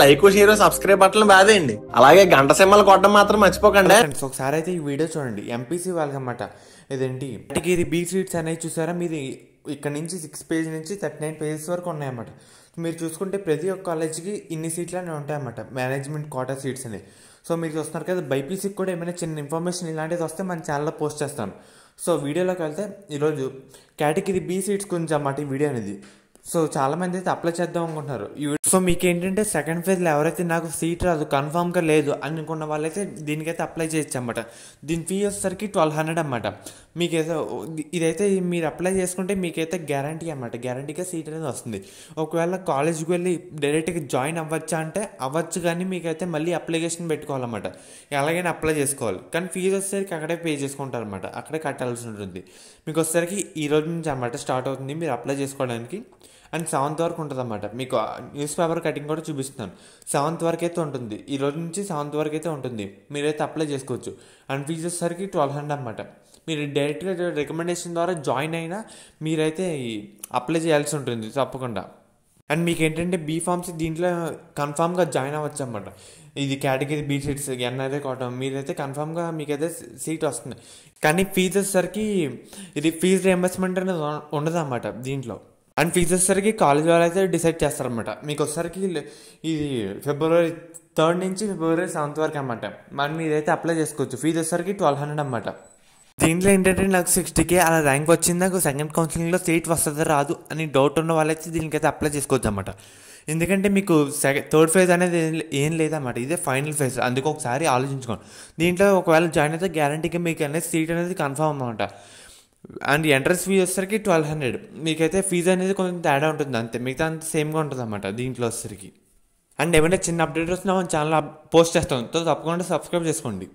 like share subscribe button బాధేయండి అలాగే గంట సింహలు కొట్టడం మాత్రం మర్చిపోకండి ఒకసారి అయితే ఈ వీడియో చూడండి ఎంపీసీ వాళ్ళకన్నమాట ఇదేంటి వాటికి ఇది బీ సీట్స్ అనేవి చూసారా మీరు ఇక్కడ నుంచి సిక్స్ పేజ్ నుంచి థర్టీ నైన్ పేజెస్ వరకు ఉన్నాయన్నమాట మీరు చూసుకుంటే ప్రతి ఒక్క కాలేజీకి ఇన్ని సీట్లు అనేవి ఉంటాయన్నమాట మేనేజ్మెంట్ కోటా సీట్స్ అనేవి సో మీరు చూస్తున్నారు కదా బైపీసీకి కూడా ఏమైనా చిన్న ఇన్ఫర్మేషన్ ఇలాంటిది వస్తే మన ఛానల్లో పోస్ట్ చేస్తాం సో వీడియోలోకి వెళ్తే ఈరోజు కేటగిరీ బీ సీట్స్ గురించి అన్నమాట ఈ వీడియో అనేది సో చాలామంది అయితే అప్లై చేద్దాం అనుకుంటున్నారు ఈ సో మీకు ఏంటంటే సెకండ్ ఫేజ్లో ఎవరైతే నాకు సీట్ రాదు కన్ఫామ్గా లేదు అని అనుకున్న వాళ్ళైతే దీనికైతే అప్లై చేయొచ్చు అనమాట దీని ఫీ వచ్చేసరికి ట్వెల్వ్ హండ్రెడ్ అనమాట మీకైతే ఇదైతే మీరు అప్లై చేసుకుంటే మీకైతే గ్యారంటీ అనమాట గ్యారంటీగా సీట్ అనేది వస్తుంది ఒకవేళ కాలేజ్కి వెళ్ళి డైరెక్ట్గా జాయిన్ అవ్వచ్చా అంటే అవ్వచ్చు కానీ మీకైతే మళ్ళీ అప్లికేషన్ పెట్టుకోవాలన్నమాట ఎలాగైనా అప్లై చేసుకోవాలి కానీ ఫీజు వచ్చేసరికి అక్కడే పే చేసుకుంటారు అనమాట అక్కడే కట్టాల్సి ఉంటుంది మీకు వచ్చేసరికి ఈ రోజు నుంచి అనమాట స్టార్ట్ అవుతుంది మీరు అప్లై చేసుకోవడానికి అండ్ సెవెంత్ వరకు ఉంటుంది అనమాట మీకు న్యూస్ పేపర్ కటింగ్ కూడా చూపిస్తున్నాను సెవెంత్ వరకు అయితే ఉంటుంది ఈ రోజు నుంచి సెవెంత్ వరకు అయితే ఉంటుంది మీరైతే అప్లై చేసుకోవచ్చు అండ్ ఫీజు వచ్చేసరికి ట్వెల్వ్ హండ్రెడ్ అనమాట మీరు డైరెక్ట్గా రికమెండేషన్ ద్వారా జాయిన్ అయినా మీరైతే అప్లై చేయాల్సి ఉంటుంది తప్పకుండా అండ్ మీకు ఏంటంటే బీ ఫార్మ్స్ దీంట్లో కన్ఫామ్గా జాయిన్ అవ్వచ్చు అనమాట ఇది కేటగిరీ బీ సీట్స్ అయితే కావటం మీరైతే కన్ఫామ్గా మీకైతే సీట్ వస్తుంది కానీ ఫీజు వచ్చేసరికి ఇది ఫీజు రియంబర్స్మెంట్ అనేది ఉండదు అన్నమాట దీంట్లో అండ్ ఫీజు వచ్చేసరికి కాలేజ్ వాళ్ళు అయితే డిసైడ్ చేస్తారనమాట మీకు వచ్చేసరికి ఇది ఫిబ్రవరి థర్డ్ నుంచి ఫిబ్రవరి సెవెంత్ వరకు అనమాట మనం మీదైతే అప్లై చేసుకోవచ్చు ఫీజు వచ్చేసరికి ట్వెల్వ్ హండ్రెడ్ అనమాట దీంట్లో ఏంటంటే నాకు సిక్స్టీకే అలా ర్యాంక్ వచ్చింది నాకు సెకండ్ కౌన్సిలింగ్లో సీట్ వస్తుందో రాదు అని డౌట్ ఉన్న వాళ్ళైతే దీనికైతే అప్లై చేసుకోవచ్చు అనమాట ఎందుకంటే మీకు సెకండ్ థర్డ్ ఫేజ్ అనేది ఏం లేదన్నమాట ఇదే ఫైనల్ ఫేజ్ అందుకు ఒకసారి ఆలోచించుకోండి దీంట్లో ఒకవేళ జాయిన్ అయితే గ్యారంటీగా మీకు అనేది సీట్ అనేది కన్ఫర్మ్ అనమాట అండ్ ఎంట్రన్స్ ఫీజ్ వచ్చేసరికి ట్వెల్వ్ హండ్రెడ్ మీకైతే ఫీజు అనేది కొంచెం తేడా ఉంటుంది అంతే మిగతా అంత సేమ్గా ఉంటుంది అనమాట దీంట్లో వచ్చేసరికి అండ్ ఏమైనా చిన్న అప్డేట్ వస్తున్నా మన ఛానల్ పోస్ట్ చేస్తాం తో తప్పకుండా సబ్స్క్రైబ్ చేసుకోండి